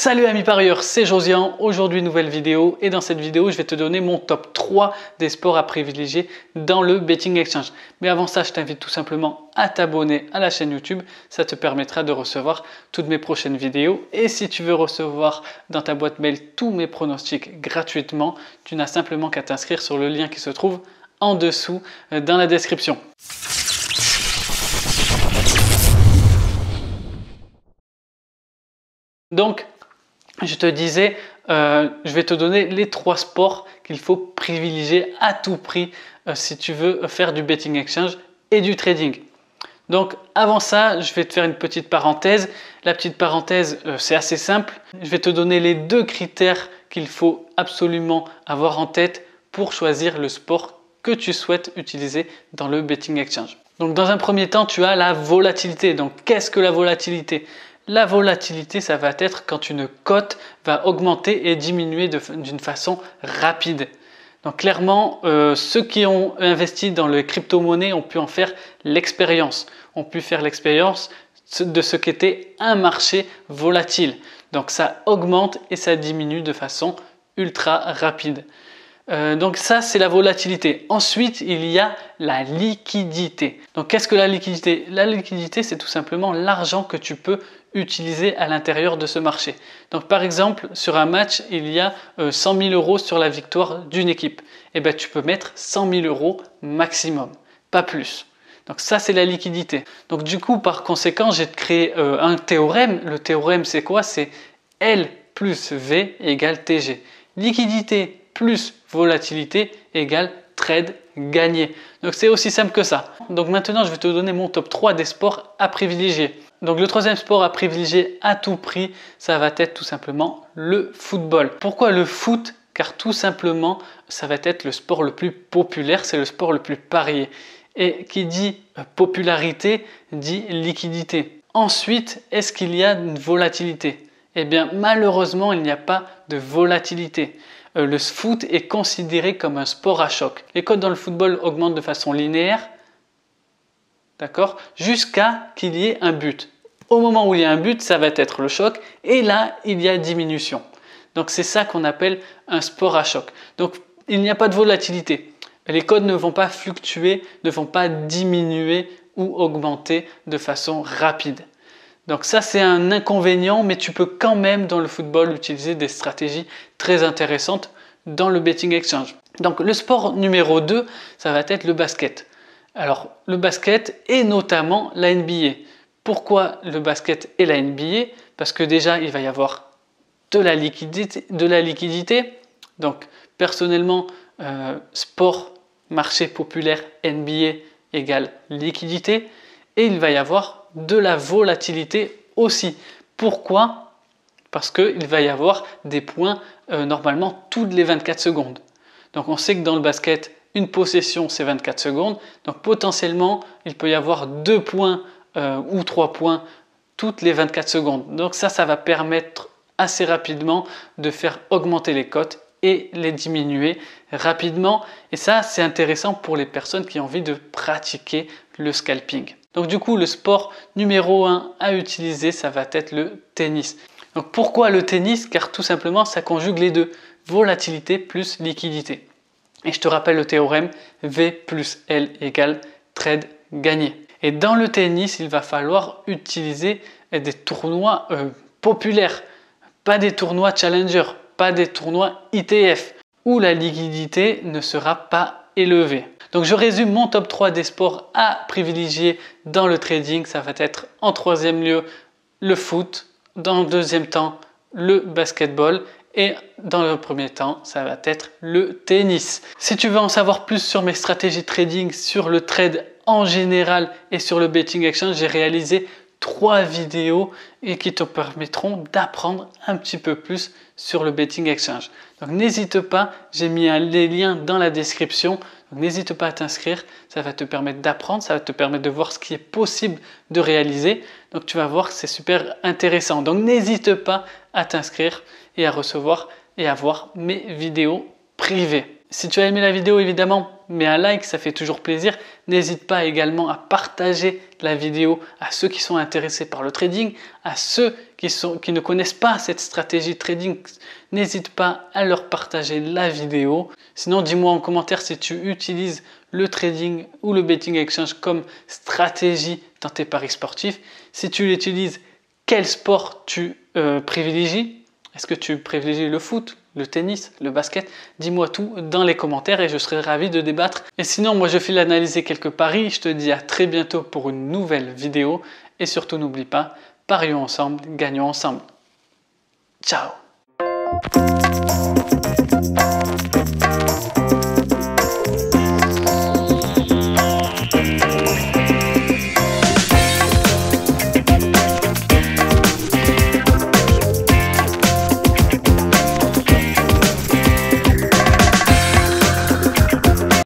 Salut amis parieurs, c'est Josian. Aujourd'hui, nouvelle vidéo et dans cette vidéo, je vais te donner mon top 3 des sports à privilégier dans le Betting Exchange. Mais avant ça, je t'invite tout simplement à t'abonner à la chaîne YouTube, ça te permettra de recevoir toutes mes prochaines vidéos et si tu veux recevoir dans ta boîte mail tous mes pronostics gratuitement, tu n'as simplement qu'à t'inscrire sur le lien qui se trouve en dessous euh, dans la description. Donc, je te disais, euh, je vais te donner les trois sports qu'il faut privilégier à tout prix euh, si tu veux faire du betting exchange et du trading. Donc avant ça, je vais te faire une petite parenthèse. La petite parenthèse, euh, c'est assez simple. Je vais te donner les deux critères qu'il faut absolument avoir en tête pour choisir le sport que tu souhaites utiliser dans le betting exchange. Donc dans un premier temps, tu as la volatilité. Donc qu'est-ce que la volatilité la volatilité, ça va être quand une cote va augmenter et diminuer d'une façon rapide. Donc clairement, euh, ceux qui ont investi dans les crypto-monnaies ont pu en faire l'expérience. Ont pu faire l'expérience de ce qu'était un marché volatile. Donc ça augmente et ça diminue de façon ultra rapide. Euh, donc ça, c'est la volatilité. Ensuite, il y a la liquidité. Donc qu'est-ce que la liquidité La liquidité, c'est tout simplement l'argent que tu peux utiliser à l'intérieur de ce marché. Donc par exemple, sur un match, il y a 100 euh, 000 euros sur la victoire d'une équipe. Et eh bien tu peux mettre 100 000 euros maximum, pas plus. Donc ça, c'est la liquidité. Donc du coup, par conséquent, j'ai créé euh, un théorème. Le théorème, c'est quoi C'est L plus V égale TG. Liquidité plus volatilité égale trade gagné. Donc c'est aussi simple que ça. Donc maintenant, je vais te donner mon top 3 des sports à privilégier. Donc le troisième sport à privilégier à tout prix, ça va être tout simplement le football. Pourquoi le foot Car tout simplement, ça va être le sport le plus populaire, c'est le sport le plus parié. Et qui dit euh, popularité dit liquidité. Ensuite, est-ce qu'il y a une volatilité Eh bien malheureusement, il n'y a pas de volatilité. Euh, le foot est considéré comme un sport à choc. Les codes dans le football augmentent de façon linéaire, d'accord, jusqu'à qu'il y ait un but. Au moment où il y a un but, ça va être le choc, et là, il y a diminution. Donc c'est ça qu'on appelle un sport à choc. Donc il n'y a pas de volatilité. Les codes ne vont pas fluctuer, ne vont pas diminuer ou augmenter de façon rapide. Donc ça c'est un inconvénient, mais tu peux quand même dans le football utiliser des stratégies très intéressantes dans le betting exchange. Donc le sport numéro 2, ça va être le basket. Alors le basket et notamment la NBA. Pourquoi le basket et la NBA Parce que déjà il va y avoir de la liquidité. De la liquidité. Donc personnellement, euh, sport, marché populaire, NBA égale liquidité. Et il va y avoir de la volatilité aussi. Pourquoi Parce qu'il va y avoir des points euh, normalement toutes les 24 secondes. Donc on sait que dans le basket, une possession c'est 24 secondes. Donc potentiellement, il peut y avoir deux points euh, ou trois points toutes les 24 secondes. Donc ça, ça va permettre assez rapidement de faire augmenter les cotes et les diminuer rapidement. Et ça, c'est intéressant pour les personnes qui ont envie de pratiquer le scalping. Donc du coup, le sport numéro 1 à utiliser, ça va être le tennis. Donc pourquoi le tennis Car tout simplement, ça conjugue les deux, volatilité plus liquidité. Et je te rappelle le théorème V plus L égale trade gagné. Et dans le tennis, il va falloir utiliser des tournois euh, populaires, pas des tournois challenger, pas des tournois ITF, où la liquidité ne sera pas donc je résume mon top 3 des sports à privilégier dans le trading. Ça va être en troisième lieu le foot, dans le deuxième temps le basketball et dans le premier temps, ça va être le tennis. Si tu veux en savoir plus sur mes stratégies trading, sur le trade en général et sur le betting exchange, j'ai réalisé trois vidéos qui te permettront d'apprendre un petit peu plus sur le betting exchange. Donc n'hésite pas, j'ai mis les liens dans la description. N'hésite pas à t'inscrire, ça va te permettre d'apprendre, ça va te permettre de voir ce qui est possible de réaliser. Donc tu vas voir que c'est super intéressant. Donc n'hésite pas à t'inscrire et à recevoir et à voir mes vidéos privées. Si tu as aimé la vidéo, évidemment, mets un like, ça fait toujours plaisir. N'hésite pas également à partager la vidéo à ceux qui sont intéressés par le trading, à ceux qui, ne connaissent pas cette stratégie trading. N'hésite pas à leur partager la vidéo. Sinon, dis-moi en commentaire si tu utilises le trading ou le betting exchange comme stratégie dans tes paris sportifs. Si tu l'utilises, quel sport tu euh, privilégies Est-ce que tu privilégies le foot, le tennis, le basket, dis-moi tout dans les commentaires et je serai ravi de débattre. Et sinon, moi je file analyser quelques paris, je te dis à très bientôt pour une nouvelle vidéo et surtout n'oublie pas, parions ensemble, gagnons ensemble. Ciao